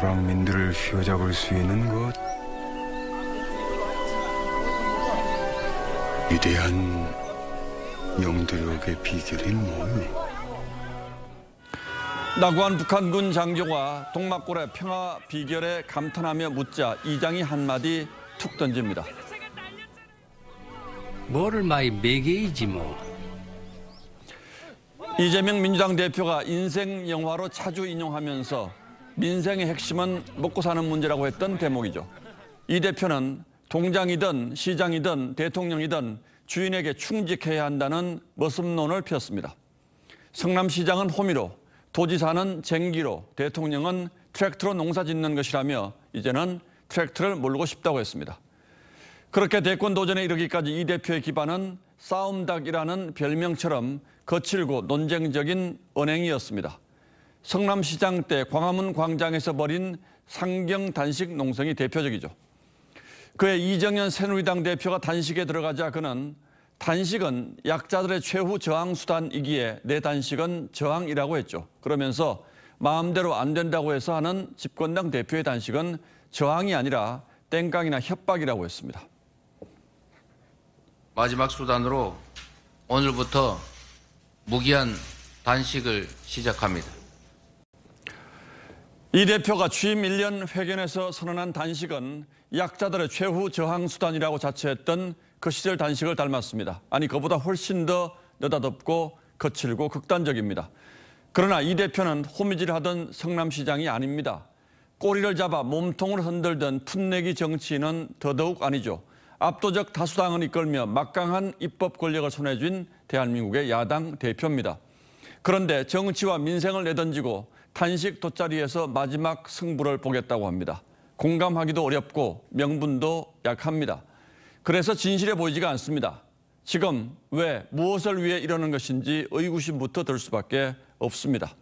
프랑민들을 휘어잡을 수 있는 것 위대한 영도력의 비결이 뭐요? 낙오한 북한군 장교가 동막골의 평화 비결에 감탄하며 묻자 이장이 한마디 툭 던집니다. 뭐를 많이 매개이지 뭐. 이재명 민주당 대표가 인생 영화로 자주 인용하면서 민생의 핵심은 먹고 사는 문제라고 했던 대목이죠. 이 대표는 동장이든 시장이든 대통령이든 주인에게 충직해야 한다는 머슴론을 폈습니다. 성남시장은 호미로, 도지사는 쟁기로, 대통령은 트랙트로 농사 짓는 것이라며 이제는 트랙트를 몰고 싶다고 했습니다. 그렇게 대권 도전에 이르기까지 이 대표의 기반은 싸움닭이라는 별명처럼 거칠고 논쟁적인 언행이었습니다. 성남시장 때 광화문 광장에서 벌인 상경 단식 농성이 대표적이죠. 그의 이정현 새누리당 대표가 단식에 들어가자 그는 단식은 약자들의 최후 저항 수단이기에 내 단식은 저항이라고 했죠. 그러면서 마음대로 안 된다고 해서 하는 집권당 대표의 단식은 저항이 아니라 땡깡이나 협박이라고 했습니다. 마지막 수단으로 오늘부터 무기한 단식을 시작합니다. 이 대표가 취임 1년 회견에서 선언한 단식은 약자들의 최후 저항수단이라고 자처했던 그 시절 단식을 닮았습니다. 아니, 그보다 훨씬 더 느닷없고 거칠고 극단적입니다. 그러나 이 대표는 호미질하던 성남시장이 아닙니다. 꼬리를 잡아 몸통을 흔들던 풋내기 정치인은 더더욱 아니죠. 압도적 다수당을 이끌며 막강한 입법 권력을 손에 쥔 대한민국의 야당 대표입니다. 그런데 정치와 민생을 내던지고 단식 돗자리에서 마지막 승부를 보겠다고 합니다. 공감하기도 어렵고 명분도 약합니다. 그래서 진실해 보이지가 않습니다. 지금 왜 무엇을 위해 이러는 것인지 의구심부터 들 수밖에 없습니다.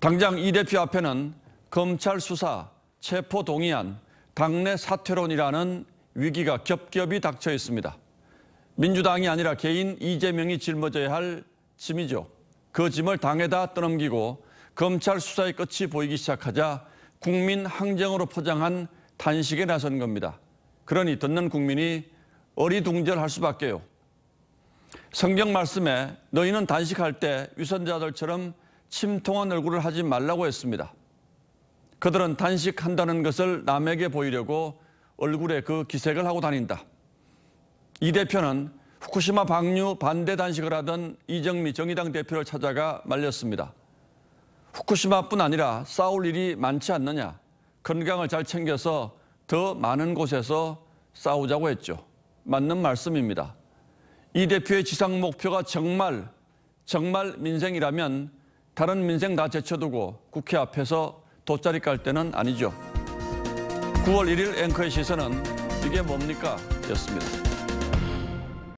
당장 이 대표 앞에는 검찰 수사, 체포 동의안, 당내 사퇴론이라는 위기가 겹겹이 닥쳐 있습니다. 민주당이 아니라 개인 이재명이 짊어져야 할 짐이죠. 그 짐을 당에다 떠넘기고 검찰 수사의 끝이 보이기 시작하자 국민 항쟁으로 포장한 단식에 나선 겁니다. 그러니 듣는 국민이 어리둥절할 수밖에요. 성경 말씀에 너희는 단식할 때 유선자들처럼 침통한 얼굴을 하지 말라고 했습니다. 그들은 단식한다는 것을 남에게 보이려고 얼굴에 그 기색을 하고 다닌다. 이 대표는 후쿠시마 방류 반대 단식을 하던 이정미 정의당 대표를 찾아가 말렸습니다. 후쿠시마뿐 아니라 싸울 일이 많지 않느냐. 건강을 잘 챙겨서 더 많은 곳에서 싸우자고 했죠. 맞는 말씀입니다. 이 대표의 지상 목표가 정말 정말 민생이라면 다른 민생 다 제쳐두고 국회 앞에서 돗자리 깔 때는 아니죠. 9월 1일 앵커의 시선은 이게 뭡니까? 였습니다.